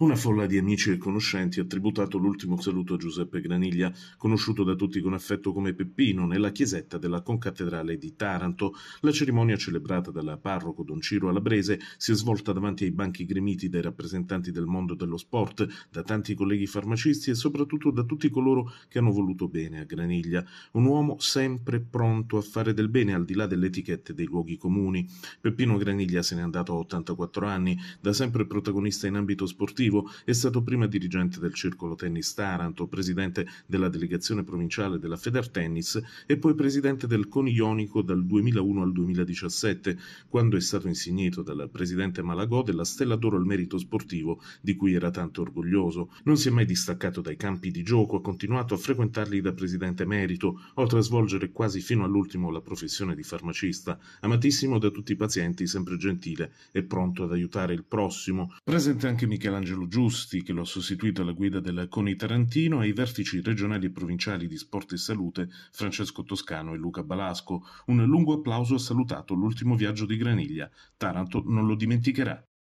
Una folla di amici e conoscenti ha tributato l'ultimo saluto a Giuseppe Graniglia, conosciuto da tutti con affetto come Peppino, nella chiesetta della concattedrale di Taranto. La cerimonia celebrata dalla parroco Don Ciro Alabrese si è svolta davanti ai banchi gremiti dai rappresentanti del mondo dello sport, da tanti colleghi farmacisti e soprattutto da tutti coloro che hanno voluto bene a Graniglia. Un uomo sempre pronto a fare del bene al di là delle etichette dei luoghi comuni. Peppino Graniglia se n'è andato a 84 anni, da sempre protagonista in ambito sportivo sportivo, è stato prima dirigente del Circolo Tennis Taranto, presidente della delegazione provinciale della Federtennis e poi presidente del Conionico dal 2001 al 2017, quando è stato insignito dal presidente Malagò della Stella d'Oro al merito sportivo di cui era tanto orgoglioso. Non si è mai distaccato dai campi di gioco, ha continuato a frequentarli da presidente merito, oltre a svolgere quasi fino all'ultimo la professione di farmacista, amatissimo da tutti i pazienti, sempre gentile e pronto ad aiutare il prossimo. Presente anche Michelangelo Carlo Giusti, che lo ha sostituito alla guida del CONI Tarantino, ai vertici regionali e provinciali di Sport e Salute Francesco Toscano e Luca Balasco. Un lungo applauso ha salutato l'ultimo viaggio di Graniglia. Taranto non lo dimenticherà.